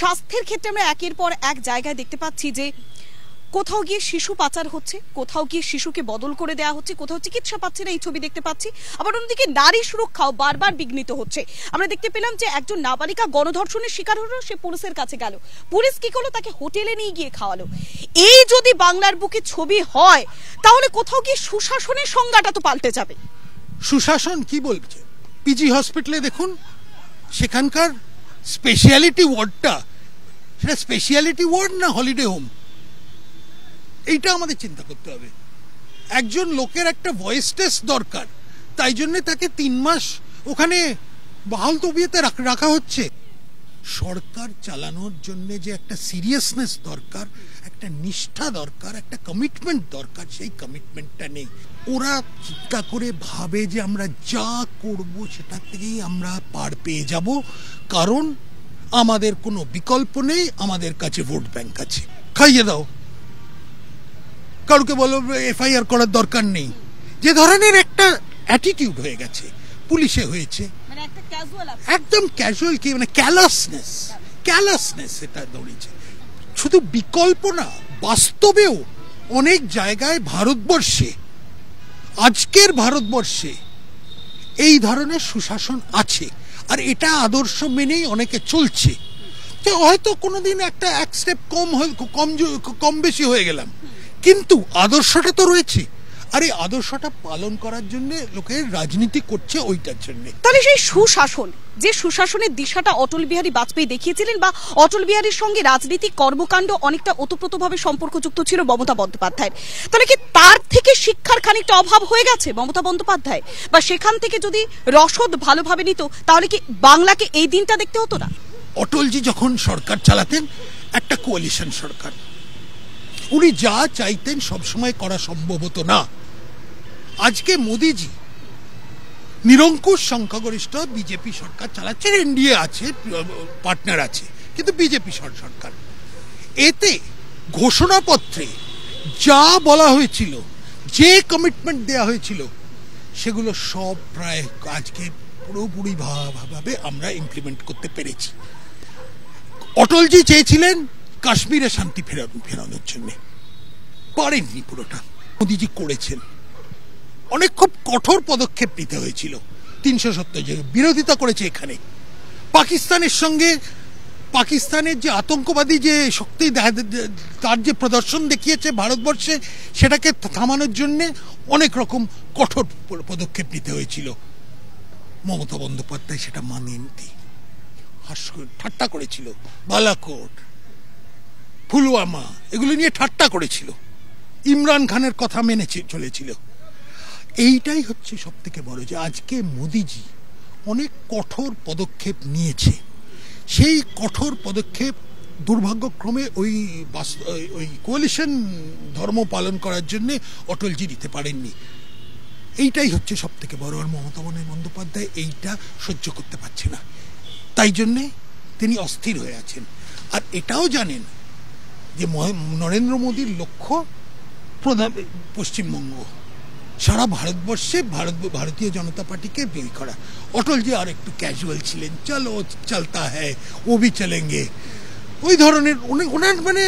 স্বাস্থ্যের ক্ষেত্রে আমরা একের পর এক জায়গায় দেখতে পাচ্ছি যে কোথাও গিয়ে শিশু পাচার হচ্ছে কোথাও গিয়ে শিশুকে বদল করে দেওয়া হচ্ছে কোথাও চিকিৎসা পাচ্ছে না এই ছবি দেখতে পাচ্ছি আবার অন্যদিকে নারী সুরক্ষাও বারবার বিঘ্নিত হচ্ছে আমরা দেখতে পেলাম যে একজন নাবালিকা গণধর্ষণের শিকার হলো সে পুলিশের কাছে গেল পুলিশ কি করলো তাকে হোটেলে নিয়ে গিয়ে খাওয়ালো এই যদি বাংলার বুকে ছবি হয় তাহলে কোথাও গিয়ে সুশাসনের সংজ্ঞাটা তো পাল্টে যাবে সুশাসন কি বলছে পিজি হসপিটালে দেখুন সেখানকার স্পেশিয়ালিটি ওয়ার্ডটা সেটা স্পেশিয়ালিটি ওয়ার্ড না হলিডে হোম এইটা আমাদের চিন্তা করতে হবে একজন লোকের একটা ভয়েস টেস্ট দরকার তাই জন্যে তাকে তিন মাস ওখানে বাহাল তবিয়েতে রাখা হচ্ছে সরকার চালানোর জন্য যে একটা সিরিয়াসনেস দরকার একটা নিষ্ঠা দরকার একটা কমিটমেন্ট দরকার সেই কমিটমেন্টটা নেই ওরা চিন্তা করে ভাবে যে আমরা যা করব সেটা থেকেই আমরা পার পেয়ে যাব কারণ আমাদের কোনো বিকল্প নেই আমাদের কাছে ভোট ব্যাংক আছে খাইয়ে দাও কারুকে বলো এফআইআর করার দরকার নেই যে ধরনের একটা অ্যাটিটিউড হয়ে গেছে পুলিশে হয়েছে মানে একদম ক্যাজুয়াল কি মানে ক্যালাসনেস ক্যালাসনেস এটা দৌড়িয়েছে শুধু বিকল্প না বাস্তবেও অনেক জায়গায় ভারতবর্ষে আজকের ভারতবর্ষে এই ধরনের সুশাসন আছে আর এটা আদর্শ মেনেই অনেকে চলছে তো হয়তো কোনোদিন একটা এক স্টেপ কম কম কম বেশি হয়ে গেলাম কিন্তু আদর্শটা তো রয়েছে আর এই আদর্শটা পালন করার জন্য লোকের রাজনীতি করছে ওইটার জন্য তাহলে সেই সুশাসন যে সুশাসনের দিশাটা অটল বিহারী বাজপেয়ী দেখিয়েছিলেন বা অটল বিহারীর সঙ্গে রাজনীতি কর্মকাণ্ড অনেকটা ওতপ্রোতভাবে সম্পর্কযুক্ত ছিল মমতা বন্দ্যোপাধ্যায়ের তাহলে কি তার থেকে শিক্ষার খানিকটা অভাব হয়ে গেছে মমতা বন্দ্যোপাধ্যায় বা সেখান থেকে যদি রসদ ভালোভাবে নিত তাহলে কি বাংলাকে এই দিনটা দেখতে হতো না অটলজি যখন সরকার চালাতেন একটা কোয়ালিশন সরকার উনি যা চাইতেন সবসময় করা সম্ভব হতো না আজকে মোদিজি নিরঙ্কুশ সংখ্যাগরিষ্ঠ বিজেপি সরকার চালাচ্ছে এনডিএ আছে পার্টনার আছে কিন্তু বিজেপি সরকার এতে ঘোষণাপত্রে যা বলা হয়েছিল যে কমিটমেন্ট দেয়া হয়েছিল সেগুলো সব প্রায় আজকে পুরোপুরিভাবে আমরা ইমপ্লিমেন্ট করতে পেরেছি অটলজি চেয়েছিলেন কাশ্মীরে শান্তি ফেরানোর জন্যে পারেননি পুরোটা মোদিজি করেছেন অনেক খুব কঠোর পদক্ষেপ নিতে হয়েছিল তিনশো সত্তর বিরোধিতা করেছে এখানে পাকিস্তানের সঙ্গে পাকিস্তানের যে আতঙ্কবাদী যে শক্তি তার যে প্রদর্শন দেখিয়েছে ভারতবর্ষে সেটাকে থামানোর জন্যে অনেক রকম কঠোর পদক্ষেপ নিতে হয়েছিল মমতা বন্দ্যোপাধ্যায় সেটা মানেননি হাস্য ঠাট্টা করেছিল বালাকোট ফুলওয়ামা এগুলো নিয়ে ঠাট্টা করেছিল ইমরান খানের কথা মেনে চলেছিল এইটাই হচ্ছে সব থেকে বড় যে আজকে মোদিজি অনেক কঠোর পদক্ষেপ নিয়েছে সেই কঠোর পদক্ষেপ দুর্ভাগ্যক্রমে ওই ওই কোয়ালিশন ধর্ম পালন করার জন্যে অটলজি দিতে পারেননি এইটাই হচ্ছে সব থেকে বড় আর মমতা বনের বন্দ্যোপাধ্যায় এইটা সহ্য করতে পারছে না তাই জন্যে তিনি অস্থির হয়ে আছেন আর এটাও জানেন যে নরেন্দ্র মোদীর লক্ষ্য প্রধান পশ্চিমবঙ্গ সারা ভারতবর্ষে ভারত ভারতীয় জনতা পার্টিকে বিয়ে করা অটলজি আর একটু ক্যাজুয়াল ছিলেন চলো চলতা হ্যাঁ ও বি চলেঙ্গে ওই ধরনের ওনার মানে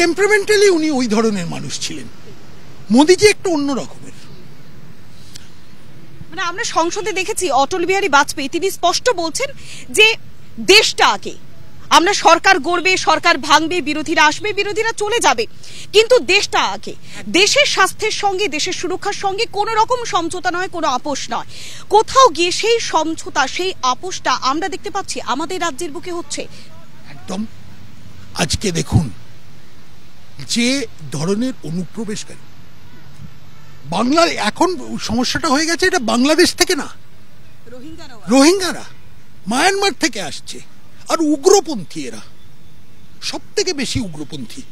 টেম্পারমেন্টালি উনি ওই ধরনের মানুষ ছিলেন মোদিজি একটু অন্য রকমের মানে আমরা সংসদে দেখেছি অটল বিহারী বাজপেয়ী তিনি স্পষ্ট বলছেন যে দেশটা আগে আমরা সরকার গড়বে সরকার ভাঙবে বিরোধীরা আসবে বিরোধীরা চলে যাবে কিন্তু দেশটা আগে দেশের স্বাস্থ্যের সঙ্গে দেশের সুরক্ষার সঙ্গে কোনো রকম সমঝোতা নয় কোনো আপোষ নয় কোথাও গিয়ে সেই সমঝোতা সেই আপোষটা আমরা দেখতে পাচ্ছি আমাদের রাজ্যের বুকে হচ্ছে একদম আজকে দেখুন যে ধরনের অনুপ্রবেশকারী বাংলার এখন সমস্যাটা হয়ে গেছে এটা বাংলাদেশ থেকে না রোহিঙ্গারা মায়ানমার থেকে আসছে আর উগ্রপন্থী এরা সব থেকে বেশি উগ্রপন্থী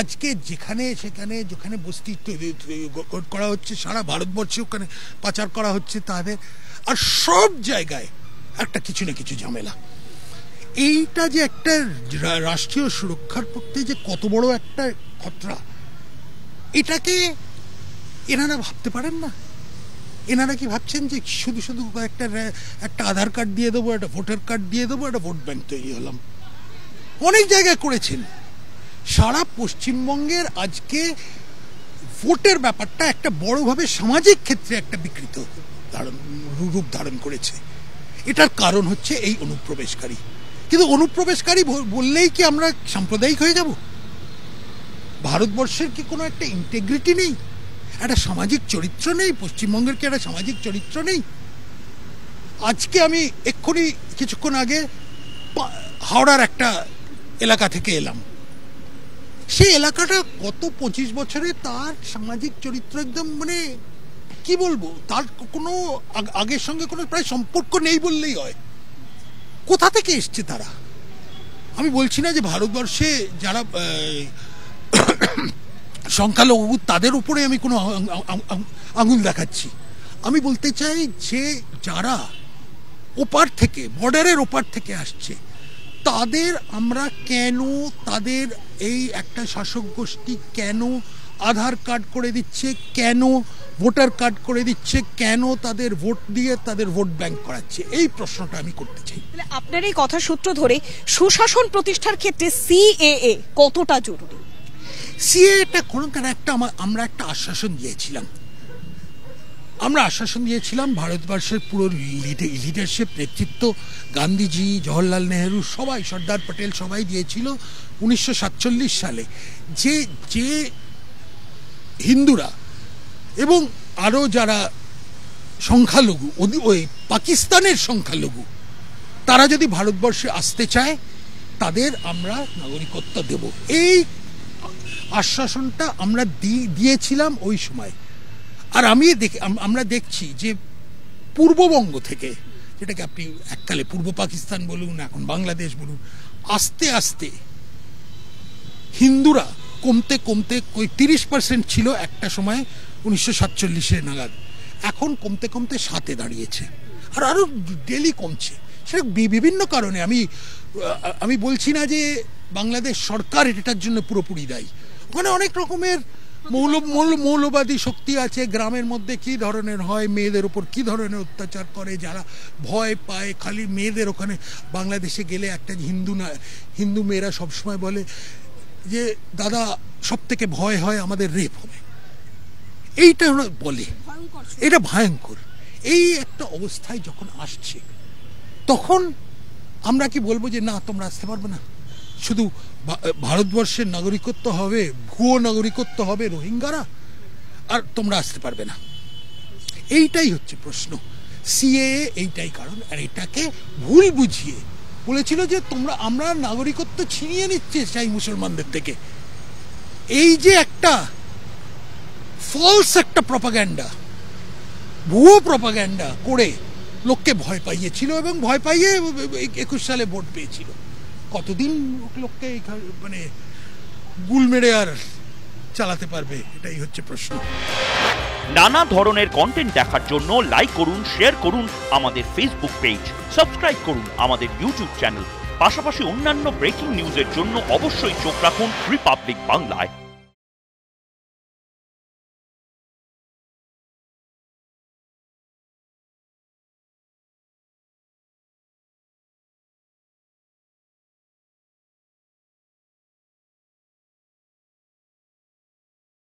আজকে যেখানে সেখানে যেখানে বস্তি করা হচ্ছে সারা ভারতবর্ষে ওখানে পাচার করা হচ্ছে তাদের আর সব জায়গায় একটা কিছু না কিছু ঝামেলা এইটা যে একটা রাষ্ট্রীয় সুরক্ষার পক্ষে যে কত বড় একটা খতরা এটাকে এনারা ভাবতে পারেন না এনারা কি ভাবছেন যে শুধু শুধু একটা একটা আধার কার্ড দিয়ে দেবো একটা ভোটার কার্ড দিয়ে দেবো একটা ভোট ব্যাংক তৈরি হলাম অনেক জায়গায় করেছেন সারা পশ্চিমবঙ্গের আজকে ভোটের ব্যাপারটা একটা বড়ভাবে সামাজিক ক্ষেত্রে একটা বিকৃত ধারণ রূপ ধারণ করেছে এটার কারণ হচ্ছে এই অনুপ্রবেশকারী কিন্তু অনুপ্রবেশকারী বললেই কি আমরা সাম্প্রদায়িক হয়ে যাব ভারতবর্ষের কি কোনো একটা ইন্টেগ্রিটি নেই একটা সামাজিক চরিত্র নেই পশ্চিমবঙ্গের কি একটা সামাজিক চরিত্র নেই আজকে আমি এক্ষুনি কিছুক্ষণ আগে হাওড়ার একটা এলাকা থেকে এলাম সেই এলাকাটা গত পঁচিশ বছরে তার সামাজিক চরিত্র একদম মানে কি বলবো তার কোনো আগের সঙ্গে কোনো প্রায় সম্পর্ক নেই বললেই হয় কোথা থেকে এসছে তারা আমি বলছি না যে ভারতবর্ষে যারা সংখ্যালঘু তাদের উপরে আমি কোনো আঙুল দেখাচ্ছি আমি বলতে চাই যে যারা ওপার থেকে বর্ডারের ওপার থেকে আসছে তাদের আমরা কেন তাদের এই একটা শাসক গোষ্ঠী কেন আধার কার্ড করে দিচ্ছে কেন ভোটার কার্ড করে দিচ্ছে কেন তাদের ভোট দিয়ে তাদের ভোট ব্যাংক করাচ্ছে এই প্রশ্নটা আমি করতে চাই আপনার এই কথা সূত্র ধরে সুশাসন প্রতিষ্ঠার ক্ষেত্রে সিএএ কতটা জরুরি সিএটা কোনোখানে একটা আমরা একটা আশ্বাসন দিয়েছিলাম আমরা আশ্বাসন দিয়েছিলাম ভারতবর্ষের পুরো লিডারশিপ নেতৃত্ব গান্ধীজি জওহরলাল নেহরু সবাই সর্দার প্যাটেল সবাই দিয়েছিল উনিশশো সাতচল্লিশ সালে যে যে হিন্দুরা এবং আরও যারা সংখ্যালঘু ওই পাকিস্তানের সংখ্যালঘু তারা যদি ভারতবর্ষে আসতে চায় তাদের আমরা নাগরিকত্ব দেব এই আশ্বাসনটা আমরা দিয়েছিলাম ওই সময় আর আমি দেখি আমরা দেখছি যে পূর্ববঙ্গ থেকে যেটাকে আপনি এককালে পূর্ব পাকিস্তান বলুন এখন বাংলাদেশ বলুন আস্তে আস্তে হিন্দুরা কমতে কমতে ওই তিরিশ পার্সেন্ট ছিল একটা সময় উনিশশো সাতচল্লিশে নাগাদ এখন কমতে কমতে সাতে দাঁড়িয়েছে আর আরও ডেলি কমছে সেটা বিভিন্ন কারণে আমি আমি বলছি না যে বাংলাদেশ সরকার এটার জন্য পুরোপুরি দায়ী মানে অনেক রকমের মৌল মৌল মৌলবাদী শক্তি আছে গ্রামের মধ্যে কি ধরনের হয় মেয়েদের উপর কি ধরনের অত্যাচার করে যারা ভয় পায় খালি মেয়েদের ওখানে বাংলাদেশে গেলে একটা হিন্দু না হিন্দু মেয়েরা সবসময় বলে যে দাদা সব থেকে ভয় হয় আমাদের রেপ হবে এইটা ওরা বলে এটা ভয়ঙ্কর এই একটা অবস্থায় যখন আসছে তখন আমরা কি বলবো যে না তোমরা আসতে পারবে না শুধু ভারতবর্ষের নাগরিকত্ব হবে ভুয়ো নাগরিকত্ব হবে রোহিঙ্গারা আর তোমরা আসতে পারবে না এইটাই হচ্ছে প্রশ্ন সিএ এইটাই কারণ আর এটাকে ভুল বুঝিয়ে বলেছিল যে তোমরা আমরা নাগরিকত্ব ছিনিয়ে নিচ্ছে চাই মুসলমানদের থেকে এই যে একটা ফলস একটা প্রপাগ্যান্ডা ভুয়ো প্রপাগ্যান্ডা করে লোককে ভয় পাইয়েছিল এবং ভয় পাইয়ে একুশ সালে ভোট পেয়েছিল কতদিন লোককে মানে গুল মেরে আর চালাতে পারবে এটাই হচ্ছে প্রশ্ন নানা ধরনের কন্টেন্ট দেখার জন্য লাইক করুন শেয়ার করুন আমাদের ফেসবুক পেজ সাবস্ক্রাইব করুন আমাদের ইউটিউব চ্যানেল পাশাপাশি অন্যান্য ব্রেকিং নিউজের জন্য অবশ্যই চোখ রাখুন রিপাবলিক বাংলায়